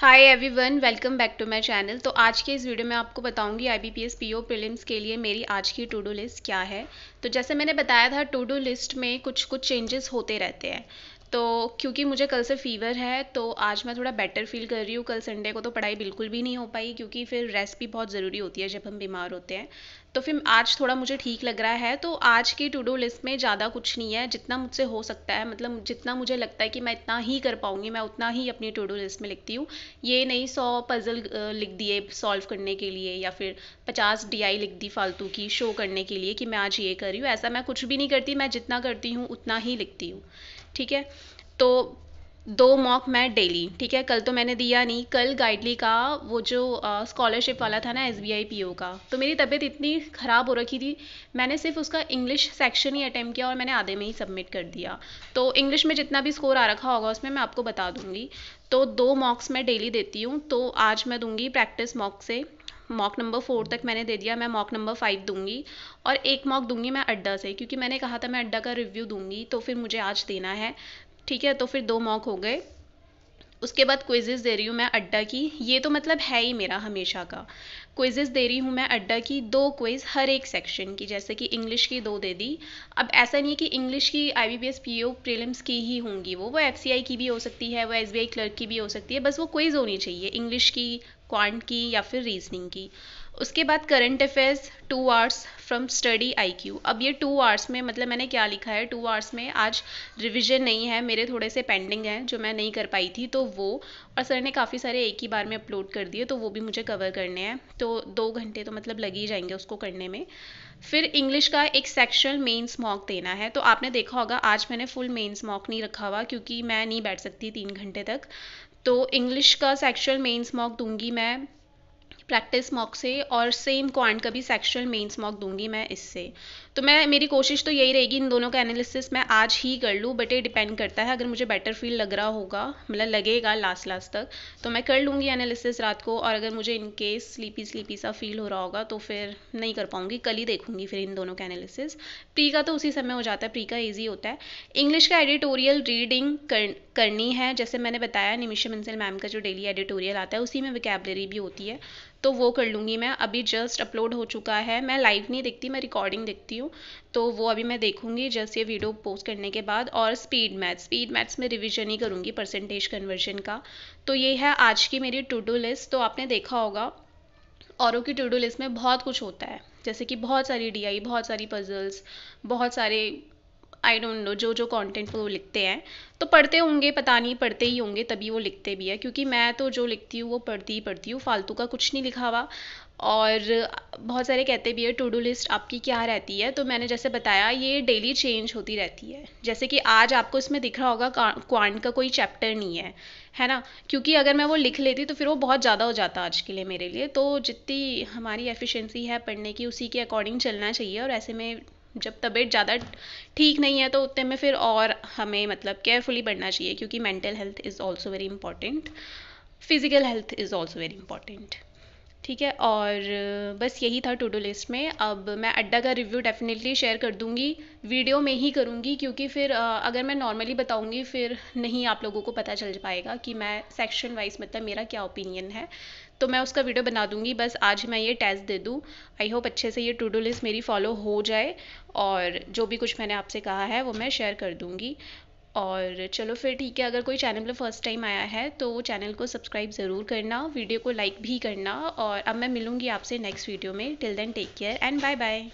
hi everyone welcome back to my channel तो आज के इस वीडियो में आपको बताऊंगी आईबीपीएस पीओ प्रीलिम्स के लिए मेरी आज की टू डू लिस्ट क्या है तो जैसे मैंने बताया था टू डू लिस्ट में कुछ कुछ चेंजेस होते रहते हैं तो क्योंकि मुझे कल से फीवर है तो आज मैं थोड़ा बेटर फील कर रही हूँ कल संडे को तो पढ़ाई बिल्कुल भी नहीं हो पाई क्योंकि फिर रेस्ट भी बहुत ज़रूरी होती है जब हम बीमार होते हैं तो फिर आज थोड़ा मुझे ठीक लग रहा है तो आज की टू डू लिस्ट में ज़्यादा कुछ नहीं है जितना मुझसे हो सकता है मतलब जितना मुझे लगता है कि मैं इतना ही कर पाऊँगी मैं उतना ही अपनी टू डू लिस्ट में लिखती हूँ ये नहीं सौ पज़ल लिख दिए सॉल्व करने के लिए या फिर पचास डी लिख दी फालतू की शो करने के लिए कि मैं आज ये कर रही हूँ ऐसा मैं कुछ भी नहीं करती मैं जितना करती हूँ उतना ही लिखती हूँ ठीक है तो दो मॉक मैं डेली ठीक है कल तो मैंने दिया नहीं कल गाइडली का वो जो स्कॉलरशिप वाला था ना S B I P O का तो मेरी तबीयत इतनी ख़राब हो रखी थी मैंने सिर्फ उसका इंग्लिश सेक्शन ही अटैम्प्ट किया और मैंने आधे में ही सबमिट कर दिया तो इंग्लिश में जितना भी स्कोर आ रखा होगा उसमें मैं आपको बता दूँगी तो दो मॉक्स मैं डेली देती हूँ तो आज मैं दूँगी प्रैक्टिस मॉक से मॉक नंबर फोर तक मैंने दे दिया मैं मॉक नंबर फाइव दूंगी और एक मॉक दूंगी मैं अड्डा से क्योंकि मैंने कहा था मैं अड्डा का रिव्यू दूंगी तो फिर मुझे आज देना है ठीक है तो फिर दो मॉक हो गए उसके बाद क्विजेज़ दे रही हूँ मैं अड्डा की ये तो मतलब है ही मेरा हमेशा का क्विजेज़ दे रही हूँ मैं अड्डा की दो क्विज़ हर एक सेक्शन की जैसे कि इंग्लिश की दो दे दी अब ऐसा नहीं है कि इंग्लिश की I B B S P O prelims की ही होंगी वो वो एफ सी आई की भी हो सकती है वो एस बी आई क्लर्क की भी हो सकती है बस वो क्विज़ होनी चाहिए इंग्लिश की क्वांट की या फिर रीजनिंग की उसके बाद current affairs two hours from Study IQ अब ये टू आवर्स में मतलब मैंने क्या लिखा है टू आवर्स में आज रिवीजन नहीं है मेरे थोड़े से पेंडिंग हैं जो मैं नहीं कर पाई थी तो वो और सर ने काफ़ी सारे एक ही बार में अपलोड कर दिए तो वो भी मुझे कवर करने हैं तो दो घंटे तो मतलब लग ही जाएंगे उसको करने में फिर इंग्लिश का एक सेक्शनल मेन्स मॉक देना है तो आपने देखा होगा आज मैंने फुल मेन्स मॉक नहीं रखा हुआ क्योंकि मैं नहीं बैठ सकती तीन घंटे तक तो इंग्लिश का सेक्शुअल मेंस मॉक दूंगी मैं प्रैक्टिस मॉक से और सेम क्वांट का भी सेक्शुअल मेंस मॉक दूंगी मैं इससे तो मैं मेरी कोशिश तो यही रहेगी इन दोनों का एनालिसिस मैं आज ही कर लूँ बट ये डिपेंड करता है अगर मुझे बेटर फील लग रहा होगा मतलब लगेगा लास्ट लास्ट तक तो मैं कर लूँगी एनालिसिस रात को और अगर मुझे इनकेस स्लीपी स्लीपी सा फील हो रहा होगा तो फिर नहीं कर पाऊँगी कल ही देखूँगी फिर इन दोनों का एनालिसिस प्री का तो उसी समय हो जाता है प्री का ईजी होता है इंग्लिश का एडिटोरियल रीडिंग कर, करनी है जैसे मैंने बताया निमिषा मंसिल मैम का जो डेली एडिटोरियल आता है उसी में विकेबलरी भी होती है तो वो कर लूँगी मैं अभी जस्ट अपलोड हो चुका है मैं लाइव नहीं देखती मैं रिकॉर्डिंग देखती हूँ हूँ तो वो अभी मैं देखूँगी जैसे ये वीडियो पोस्ट करने के बाद और स्पीड मैथ्स स्पीड मैथ्स में रिविजन ही करूँगी परसेंटेज कन्वर्जन का तो ये है आज की मेरी टू डू लिस्ट तो आपने देखा होगा औरों की टू डू लिस्ट में बहुत कुछ होता है जैसे कि बहुत सारी डी बहुत सारी पजल्स बहुत सारे आई डोंट नो जो जो कंटेंट वो लिखते हैं तो पढ़ते होंगे पता नहीं पढ़ते ही होंगे तभी वो लिखते भी है क्योंकि मैं तो जो लिखती हूँ वो पढ़ती ही पढ़ती हूँ फालतू का कुछ नहीं लिखा हुआ और बहुत सारे कहते भी है टू डू लिस्ट आपकी क्या रहती है तो मैंने जैसे बताया ये डेली चेंज होती रहती है जैसे कि आज आपको इसमें दिख रहा होगा क्वांट का कोई चैप्टर नहीं है है ना क्योंकि अगर मैं वो लिख लेती तो फिर वो बहुत ज़्यादा हो जाता आज के लिए मेरे लिए तो जितनी हमारी एफिशिएंसी है पढ़ने की उसी के अकॉर्डिंग चलना चाहिए और ऐसे में जब तबीयत ज़्यादा ठीक नहीं है तो उतने में फिर और हमें मतलब केयरफुली पढ़ना चाहिए क्योंकि mental health is also very important physical health is also very important ठीक है और बस यही था टू डू लिस्ट में अब मैं अड्डा का रिव्यू डेफिनेटली शेयर कर दूंगी वीडियो में ही करूंगी क्योंकि फिर अगर मैं नॉर्मली बताऊंगी फिर नहीं आप लोगों को पता चल पाएगा कि मैं सेक्शन वाइज मतलब मेरा क्या ओपिनियन है तो मैं उसका वीडियो बना दूंगी बस आज मैं ये टेस्ट दे दूँ आई होप अच्छे से ये टू डू लिस्ट मेरी फॉलो हो जाए और जो भी कुछ मैंने आपसे कहा है वो मैं शेयर कर दूँगी और चलो फिर ठीक है अगर कोई चैनल पर फर्स्ट टाइम आया है तो वो चैनल को सब्सक्राइब ज़रूर करना वीडियो को लाइक भी करना और अब मैं मिलूँगी आपसे नेक्स्ट वीडियो में till then take care and bye bye